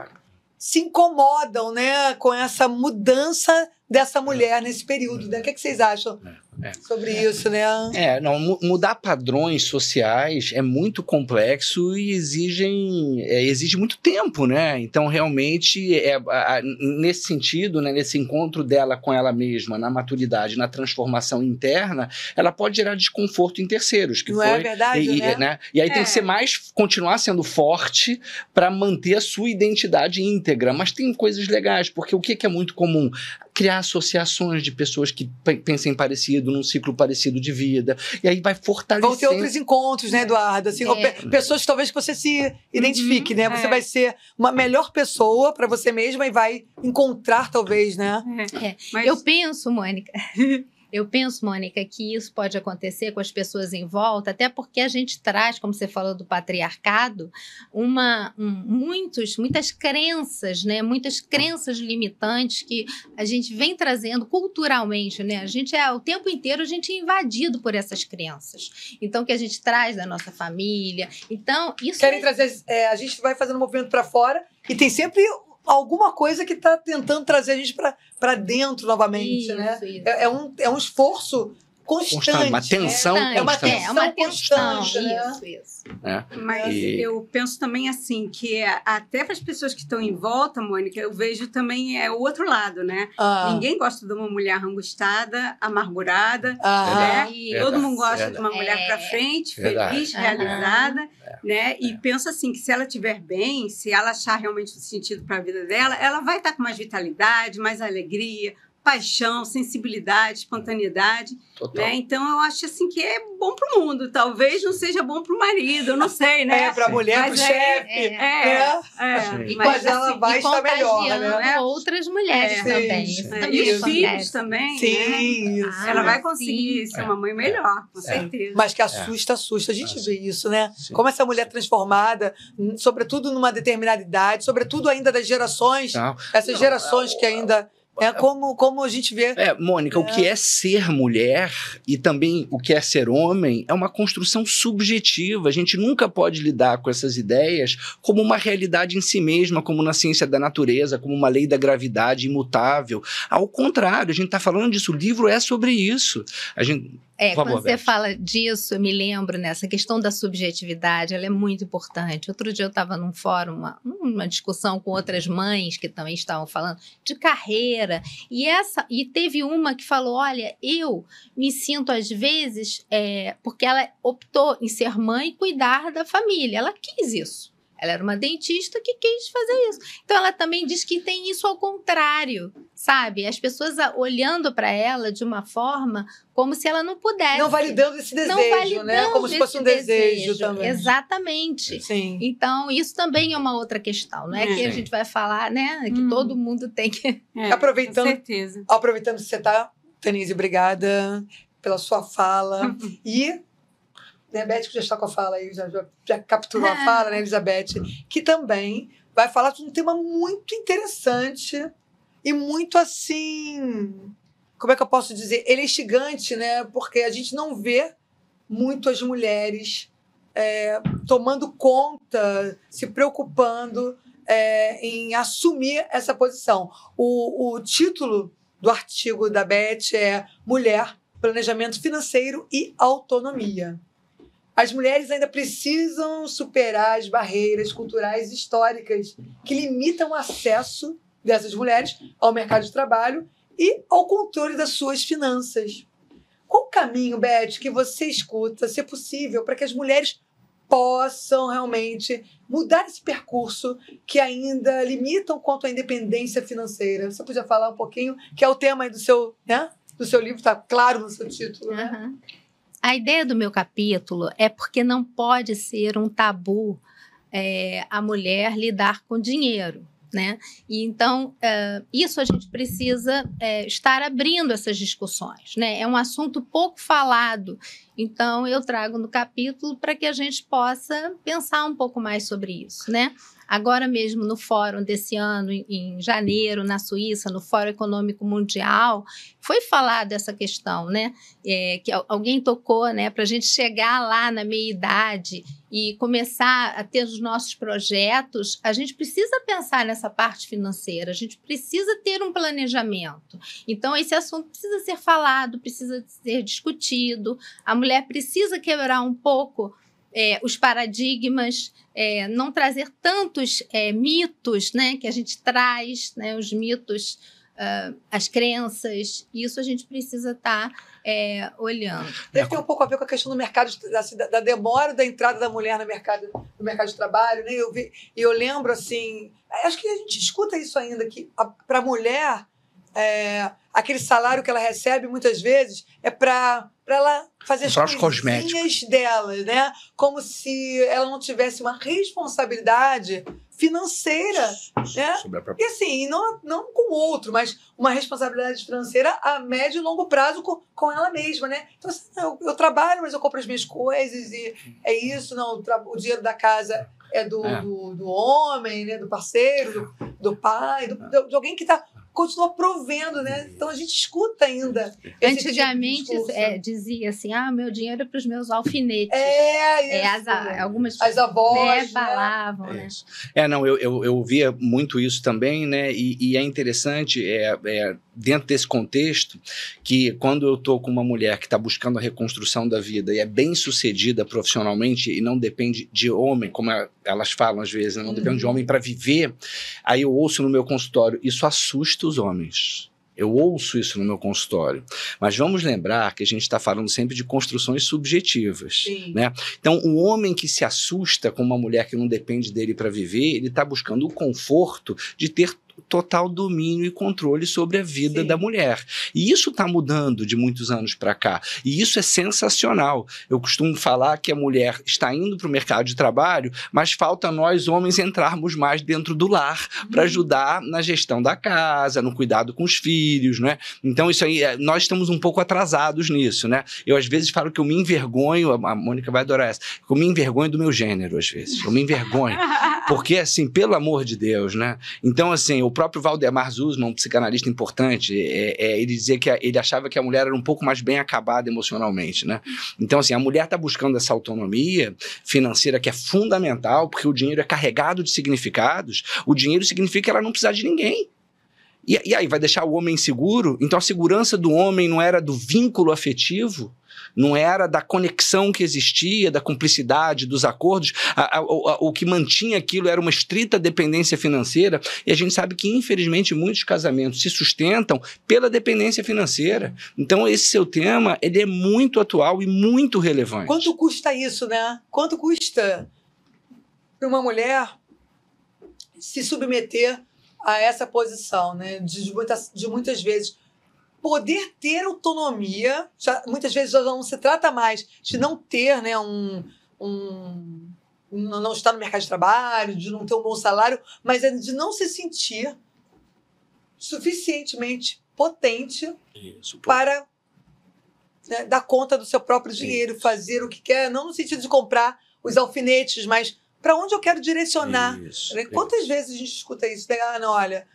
se incomodam, né, com essa mudança dessa é. mulher é. nesse período. Né? É. Né? O que, é que vocês acham é. Sobre isso, né? É, não, mudar padrões sociais é muito complexo e exigem, é, exige muito tempo, né? Então, realmente, é, a, a, nesse sentido, né, nesse encontro dela com ela mesma, na maturidade, na transformação interna, ela pode gerar desconforto em terceiros. Que não é foi, é verdade, e, né? né? E aí é. tem que é. ser mais, continuar sendo forte para manter a sua identidade íntegra. Mas tem coisas legais, porque o que, que é muito comum? criar associações de pessoas que pensem parecido, num ciclo parecido de vida. E aí vai fortalecer. Vão ter outros encontros, né, Eduardo? Assim, é. pessoas que talvez que você se identifique, uhum, né? Você é. vai ser uma melhor pessoa para você mesma e vai encontrar, talvez, né? É. é. Mas... Eu penso, Mônica. Eu penso, Mônica, que isso pode acontecer com as pessoas em volta, até porque a gente traz, como você falou do patriarcado, uma um, muitos, muitas crenças, né? Muitas crenças limitantes que a gente vem trazendo culturalmente, né? A gente é o tempo inteiro a gente é invadido por essas crenças. Então que a gente traz da nossa família. Então isso querem é... trazer, é, a gente vai fazendo um movimento para fora e tem sempre alguma coisa que está tentando trazer a gente para dentro novamente, né? isso, né? Isso. É, é, um, é um esforço constante. constante uma é tensão é, constante. É, é uma tensão uma constante. Né? Isso, isso. É. Mas e... eu penso também assim, que é, até para as pessoas que estão em volta, Mônica, eu vejo também é o outro lado, né? Ah. Ninguém gosta de uma mulher angustada, amargurada, ah. né? E todo mundo gosta de uma mulher para frente, feliz, realizada, né? E penso assim, que se ela estiver bem, se ela achar realmente sentido para a vida dela, ela vai estar tá com mais vitalidade, mais alegria, paixão, sensibilidade, espontaneidade. Né? Então eu acho assim que é bom para o mundo. Talvez não seja bom para o marido, eu não sei, né? É para a mulher, para o é, chefe. É, né? é, é, mas, mas ela assim, vai estar melhor, né? Outras mulheres é. também. Isso também e os filhos também. Né? Sim. Né? ela vai ah, conseguir ser uma mãe melhor, com é. certeza. Mas que assusta, assusta. A gente vê isso, né? Sim. Como essa mulher transformada, sobretudo numa determinada idade, sobretudo ainda das gerações, não. essas não, gerações não, que ainda é, é como, como a gente vê. É, Mônica, é. o que é ser mulher e também o que é ser homem é uma construção subjetiva. A gente nunca pode lidar com essas ideias como uma realidade em si mesma, como na ciência da natureza, como uma lei da gravidade imutável. Ao contrário, a gente está falando disso. O livro é sobre isso. A gente é, quando você fala disso, eu me lembro nessa questão da subjetividade, ela é muito importante. Outro dia eu estava num fórum, uma, uma, discussão com outras mães que também estavam falando de carreira e essa e teve uma que falou, olha, eu me sinto às vezes é, porque ela optou em ser mãe e cuidar da família, ela quis isso. Ela era uma dentista que quis fazer isso. Então ela também diz que tem isso ao contrário, sabe? As pessoas ah, olhando para ela de uma forma como se ela não pudesse. Não validando esse desejo, não validando né? Como se fosse um desejo, desejo, também. Exatamente. Sim. Então isso também é uma outra questão, não é, é. que a gente vai falar, né? Que hum. todo mundo tem que é, aproveitando, com certeza. aproveitando que você está, Tanise, obrigada pela sua fala e Elizabeth, que já está com a fala aí, já, já, já capturou é. a fala, né, Elizabeth? É. Que também vai falar de um tema muito interessante e muito assim. Como é que eu posso dizer? Ele é gigante, né? Porque a gente não vê muito as mulheres é, tomando conta, se preocupando é, em assumir essa posição. O, o título do artigo da Beth é Mulher, Planejamento Financeiro e Autonomia. As mulheres ainda precisam superar as barreiras culturais e históricas que limitam o acesso dessas mulheres ao mercado de trabalho e ao controle das suas finanças. Qual o caminho, Beth, que você escuta, ser possível, para que as mulheres possam realmente mudar esse percurso que ainda limitam quanto à independência financeira? Você podia falar um pouquinho, que é o tema do seu, né? do seu livro, está claro no seu título. Né? a ideia do meu capítulo é porque não pode ser um tabu é, a mulher lidar com dinheiro. Né? E então, é, isso a gente precisa é, estar abrindo essas discussões. Né? É um assunto pouco falado, então eu trago no capítulo para que a gente possa pensar um pouco mais sobre isso. Né? Agora mesmo no fórum desse ano, em janeiro, na Suíça, no Fórum Econômico Mundial, foi falado essa questão, né? É, que alguém tocou, né? Para a gente chegar lá na meia-idade e começar a ter os nossos projetos, a gente precisa pensar nessa parte financeira, a gente precisa ter um planejamento. Então, esse assunto precisa ser falado, precisa ser discutido, a mulher precisa quebrar um pouco é, os paradigmas, é, não trazer tantos é, mitos né, que a gente traz, né, os mitos, uh, as crenças, isso a gente precisa estar tá, é, olhando. Deve ter um pouco a ver com a questão do mercado, da, da demora da entrada da mulher no mercado, no mercado de trabalho. Né? Eu e eu lembro, assim, acho que a gente escuta isso ainda, que para a mulher, é, aquele salário que ela recebe muitas vezes é para para ela fazer as coisinhas delas, né? Como se ela não tivesse uma responsabilidade financeira, né? E assim, não, não com o outro, mas uma responsabilidade financeira a médio e longo prazo com, com ela mesma, né? Então, assim, eu, eu, trabalho, mas eu compro as minhas coisas e é isso, não, o dinheiro da casa é do, é. do, do, homem, né? Do parceiro, do, do pai, do, é. de alguém que está continua provendo, né? Uhum. Então a gente escuta ainda. Tipo Antigamente tipo é, dizia assim: ah, meu dinheiro é para os meus alfinetes. É, é as, algumas as né, avós. Né, falavam, né? É. é, não, eu, eu, eu via muito isso também, né? E, e é interessante, é, é dentro desse contexto que quando eu estou com uma mulher que está buscando a reconstrução da vida e é bem sucedida profissionalmente e não depende de homem, como é, elas falam às vezes, né? não uhum. depende de uhum. homem para viver, aí eu ouço no meu consultório, isso assusta os homens. Eu ouço isso no meu consultório. Mas vamos lembrar que a gente está falando sempre de construções subjetivas. Né? Então, o homem que se assusta com uma mulher que não depende dele para viver, ele está buscando o conforto de ter total domínio e controle sobre a vida Sim. da mulher. E isso está mudando de muitos anos para cá. E isso é sensacional. Eu costumo falar que a mulher está indo para o mercado de trabalho, mas falta nós homens entrarmos mais dentro do lar uhum. para ajudar na gestão da casa, no cuidado com os filhos, né? Então isso aí, é, nós estamos um pouco atrasados nisso, né? Eu às vezes falo que eu me envergonho, a Mônica vai adorar essa, eu me envergonho do meu gênero às vezes. Eu me envergonho. Porque assim, pelo amor de Deus, né? Então assim, o próprio Valdemar Zuzman, um psicanalista importante, é, é, ele dizia que a, ele achava que a mulher era um pouco mais bem acabada emocionalmente, né? Então, assim, a mulher está buscando essa autonomia financeira que é fundamental, porque o dinheiro é carregado de significados. O dinheiro significa que ela não precisa de ninguém. E, e aí, vai deixar o homem seguro? Então, a segurança do homem não era do vínculo afetivo? não era da conexão que existia, da cumplicidade, dos acordos. A, a, a, o que mantinha aquilo era uma estrita dependência financeira, e a gente sabe que, infelizmente, muitos casamentos se sustentam pela dependência financeira. Então, esse seu tema ele é muito atual e muito relevante. Quanto custa isso, né? Quanto custa para uma mulher se submeter a essa posição, né? de, de muitas, de muitas vezes poder ter autonomia, já, muitas vezes já não se trata mais de não ter né, um, um não estar no mercado de trabalho, de não ter um bom salário, mas é de não se sentir suficientemente potente Isso, para né, dar conta do seu próprio dinheiro, Isso. fazer o que quer, não no sentido de comprar os alfinetes, mas para onde eu quero direcionar. Isso, Quantas vezes a gente escuta isso? Né? Ah, não, olha,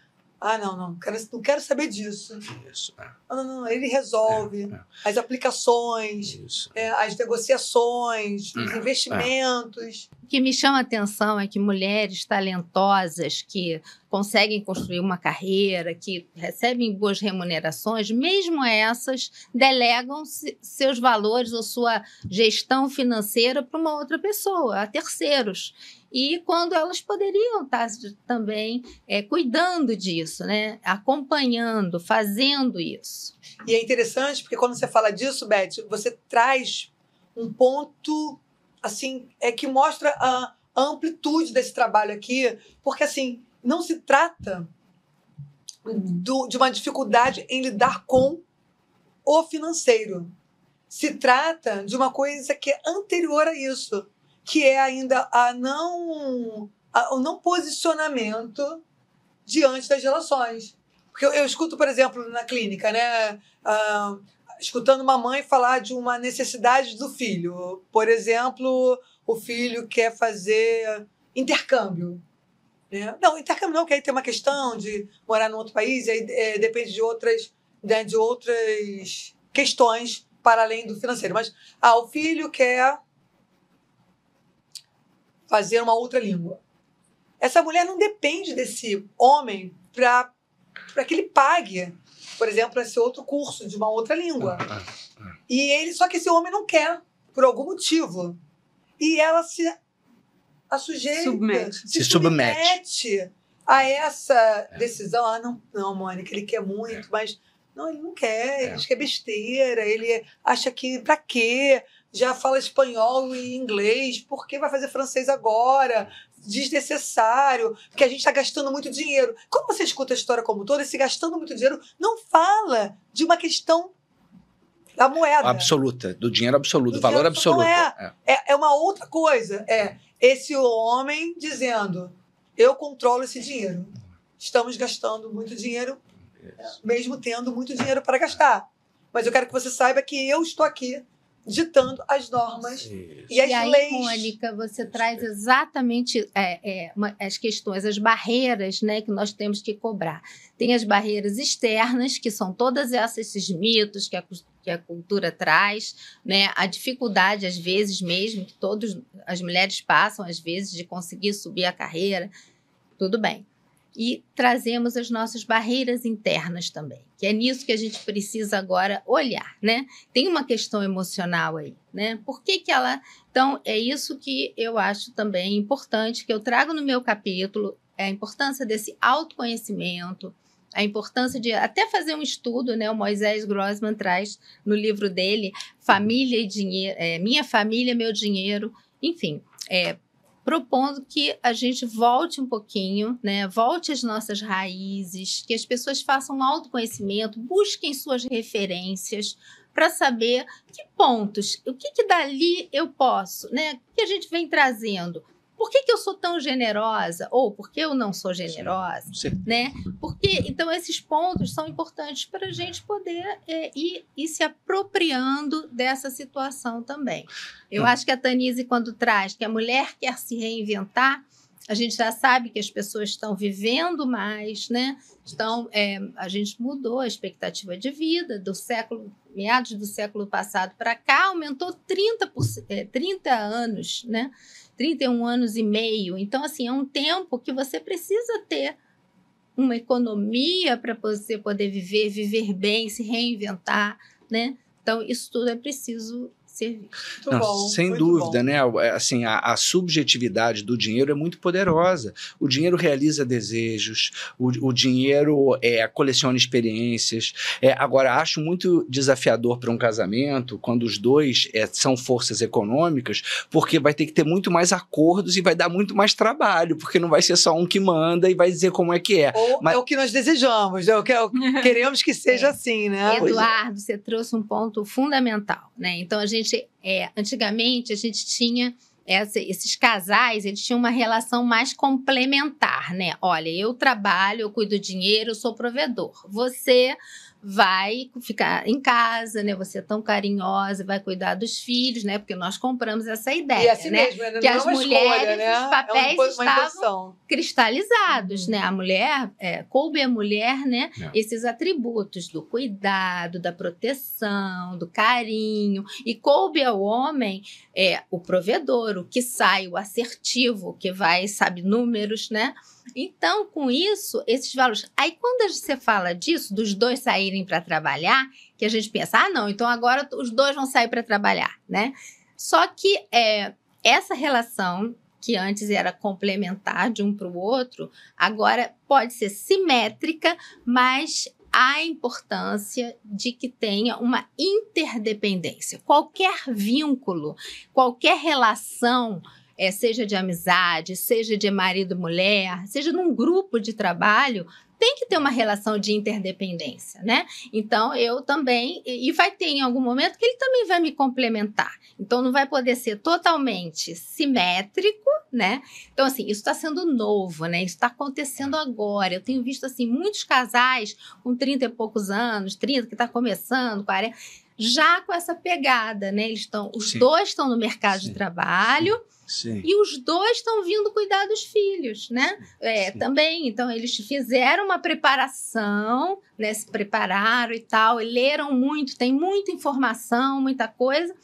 ah, não, não, quero, não quero saber disso. Isso. É. Ah, não, não, ele resolve é, é. as aplicações, Isso, é, as negociações, os uhum, é. investimentos. O que me chama a atenção é que mulheres talentosas que conseguem construir uma carreira, que recebem boas remunerações, mesmo essas delegam seus valores ou sua gestão financeira para uma outra pessoa, a terceiros e quando elas poderiam estar também é, cuidando disso, né? acompanhando, fazendo isso. E é interessante porque quando você fala disso, Beth, você traz um ponto assim é que mostra a, amplitude desse trabalho aqui, porque assim não se trata do, de uma dificuldade em lidar com o financeiro. Se trata de uma coisa que é anterior a isso, que é ainda a não, a, o não posicionamento diante das relações. Porque eu, eu escuto, por exemplo, na clínica, né? Ah, escutando uma mãe falar de uma necessidade do filho. Por exemplo, o filho quer fazer intercâmbio. Né? Não, intercâmbio não, que aí tem uma questão de morar num outro país, aí é, depende de outras, né, de outras questões para além do financeiro. Mas ah, o filho quer fazer uma outra língua. Essa mulher não depende desse homem para que ele pague, por exemplo, esse outro curso de uma outra língua. Ah, ah, ah. E ele, só que esse homem não quer, por algum motivo. E ela se a sujeita, submete. se, se submete. submete. a essa é. decisão. Ah, não, não, Mônica, ele quer muito, é. mas não, ele não quer, ele acha é. que é besteira, ele acha que para quê? já fala espanhol e inglês, por que vai fazer francês agora? Desnecessário, porque a gente está gastando muito dinheiro. como você escuta a história como toda, se gastando muito dinheiro, não fala de uma questão da moeda. Absoluta, do dinheiro absoluto, do, valor absoluto. é, é. é. É uma outra coisa. É esse homem dizendo: eu controlo esse dinheiro. Estamos gastando muito dinheiro, mesmo tendo muito dinheiro para gastar. Mas eu quero que você saiba que eu estou aqui ditando as normas e as e aí, leis. Mônica, você traz exatamente é, é, as questões, as barreiras né, que nós temos que cobrar. Tem as barreiras externas, que são todas essas, esses mitos que a, que a cultura traz, né? a dificuldade, às vezes mesmo, que todas as mulheres passam, às vezes, de conseguir subir a carreira. Tudo bem e trazemos as nossas barreiras internas também, que é nisso que a gente precisa agora olhar, né? Tem uma questão emocional aí, né? Por que, que ela. Então, é isso que eu acho também importante, que eu trago no meu capítulo, é a importância desse autoconhecimento, a importância de até fazer um estudo, né? O Moisés Grossman traz no livro dele, Família e Dinheiro, é, Minha Família, Meu Dinheiro, enfim. É, propondo que a gente volte um pouquinho, né? Volte às nossas raízes, que as pessoas façam autoconhecimento, busquem suas referências para saber que pontos, o que, que dali eu posso, né? O que a gente vem trazendo? por que, que eu sou tão generosa? Ou por que eu não sou generosa? Sim. Né? Porque, então, esses pontos são importantes para a gente poder é, ir, ir, se apropriando dessa situação também. Eu hum. acho que a Tanise, quando traz que a mulher quer se reinventar, a gente já sabe que as pessoas estão vivendo mais, né? Então, é, a gente mudou a expectativa de vida do século, meados do século passado para cá, aumentou 30, é, 30 anos, né? 31 anos e meio. Então, assim, é um tempo que você precisa ter uma economia para você poder viver, viver bem, se reinventar, né? Então, isso tudo é preciso servir. Não, bom, sem dúvida, bom. né? É, assim, a, a, subjetividade do dinheiro é muito poderosa. O dinheiro realiza desejos, o, o dinheiro é, coleciona experiências. É, agora, acho muito desafiador para um casamento quando os dois é, são forças econômicas, porque vai ter que ter muito mais acordos e vai dar muito mais trabalho, porque não vai ser só um que manda e vai dizer como é que é. Ou Mas... é o que nós desejamos, é o que é queremos que seja é. assim, né? Eduardo, você trouxe um ponto fundamental, né? Então a gente gente, é, antigamente, a gente tinha essa, esses casais, eles tinham uma relação mais complementar, né? Olha, eu trabalho, eu cuido do dinheiro, eu sou provedor. Você vai ficar em casa, né? Você é tão carinhosa, vai cuidar dos filhos, né? Porque nós compramos essa ideia, e assim né? Mesmo, que não é as é mulheres, escolha, né? os é papéis é estavam cristalizados, uhum. né? A mulher, é, coube a mulher, né? É. Esses atributos do cuidado, da proteção, do carinho e coube ao homem é o provedor, o que sai, o assertivo, que vai, sabe, números, né? Então, com isso, esses valores. Aí, quando você fala disso, dos dois saírem para trabalhar, que a gente pensa, ah, não, então agora os dois vão sair para trabalhar, né? Só que é, essa relação que antes era complementar de um para o outro, agora pode ser simétrica, mas a importância de que tenha uma interdependência. Qualquer vínculo, qualquer relação, é, seja de amizade, seja de marido-mulher, seja num grupo de trabalho, tem que ter uma relação de interdependência, né? Então eu também, e vai ter em algum momento que ele também vai me complementar. Então não vai poder ser totalmente simétrico, né? Então, assim, isso está sendo novo, né? Isso está acontecendo agora. Eu tenho visto, assim, muitos casais com 30 e poucos anos, 30 que está começando, 40 já com essa pegada, né? Eles estão, os Sim. dois estão no mercado Sim. de trabalho, Sim. Sim. E os dois estão vindo cuidar dos filhos, né? É, também. Então, eles fizeram uma preparação, né? Se prepararam e tal, e leram muito, tem muita informação, muita coisa.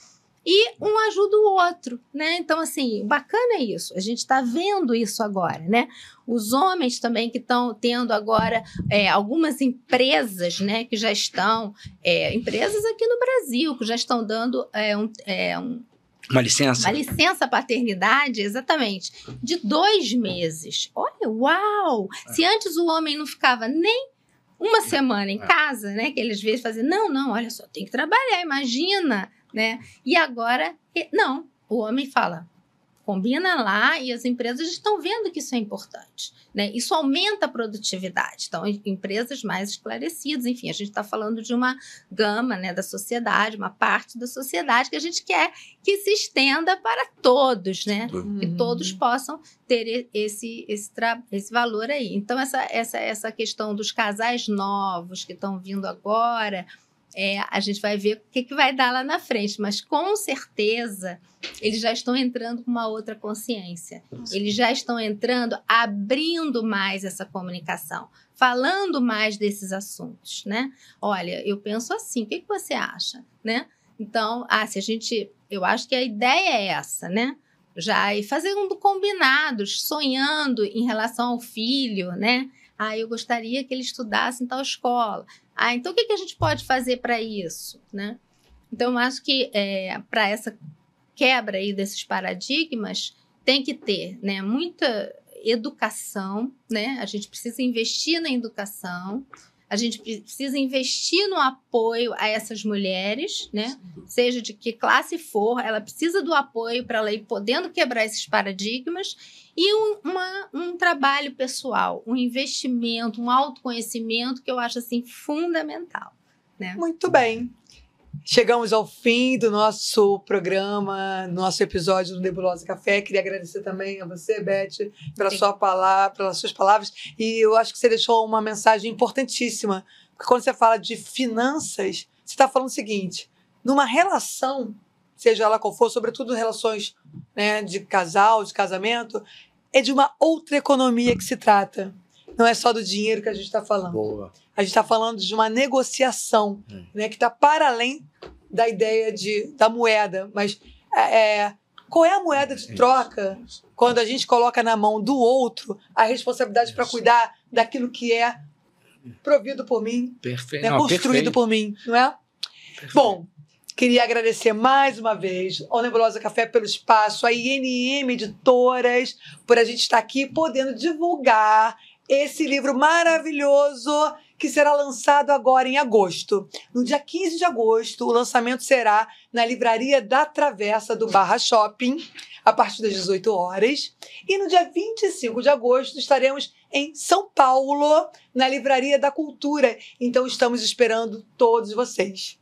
E um ajuda o outro, né? Então, assim, bacana é isso. A gente está vendo isso agora, né? Os homens também que estão tendo agora é, algumas empresas, né? Que já estão... É, empresas aqui no Brasil, que já estão dando é, um, é, um uma licença? Uma licença paternidade, exatamente, de dois meses. Olha, uau! É. Se antes o homem não ficava nem uma é. semana em é. casa, né? Que às vezes fazia, não, não, olha só, tem que trabalhar, imagina, né? E agora, não, o homem fala, combina lá e as empresas estão vendo que isso é importante. Né? Isso aumenta a produtividade. Então, empresas mais esclarecidas, enfim, a gente está falando de uma gama né, da sociedade, uma parte da sociedade que a gente quer que se estenda para todos, né? Uhum. Que todos possam ter esse, esse, esse valor aí. Então, essa, essa, essa questão dos casais novos que estão vindo agora é, a gente vai ver o que, que vai dar lá na frente, mas com certeza eles já estão entrando com uma outra consciência. Eles já estão entrando, abrindo mais essa comunicação, falando mais desses assuntos, né? Olha, eu penso assim, o que, que você acha, né? Então, ah, se a gente, eu acho que a ideia é essa, né? Já e fazendo combinados, sonhando em relação ao filho, né? Ah, eu gostaria que ele estudasse em tal escola. Ah, então o que, que a gente pode fazer para isso, né? Então, eu acho que é, para essa quebra aí desses paradigmas, tem que ter né, muita educação, né? A gente precisa investir na educação, a gente precisa investir no apoio a essas mulheres, né? Seja de que classe for, ela precisa do apoio para ela ir podendo quebrar esses paradigmas e uma, um trabalho pessoal, um investimento, um autoconhecimento que eu acho assim fundamental. Né? Muito bem. Chegamos ao fim do nosso programa, nosso episódio do Nebulosa Café. Queria agradecer também a você, Beth, pela sua palavra, pelas suas palavras. E eu acho que você deixou uma mensagem importantíssima. Porque quando você fala de finanças, você está falando o seguinte: numa relação seja ela qual for, sobretudo relações né, de casal, de casamento, é de uma outra economia que se trata. Não é só do dinheiro que a gente está falando. Boa. A gente está falando de uma negociação é. né, que está para além da ideia de, da moeda. Mas é, é qual é a moeda de é troca quando a gente coloca na mão do outro a responsabilidade para cuidar daquilo que é provido por mim, né, construído perfeito. por mim, não é? Perfeito. Bom, Queria agradecer mais uma vez ao Nebulosa Café pelo espaço, a INM Editoras, por a gente estar aqui podendo divulgar esse livro maravilhoso que será lançado agora em agosto. No dia 15 de agosto, o lançamento será na Livraria da Travessa do Barra Shopping, a partir das 18 horas. E no dia 25 de agosto, estaremos em São Paulo, na Livraria da Cultura. Então, estamos esperando todos vocês.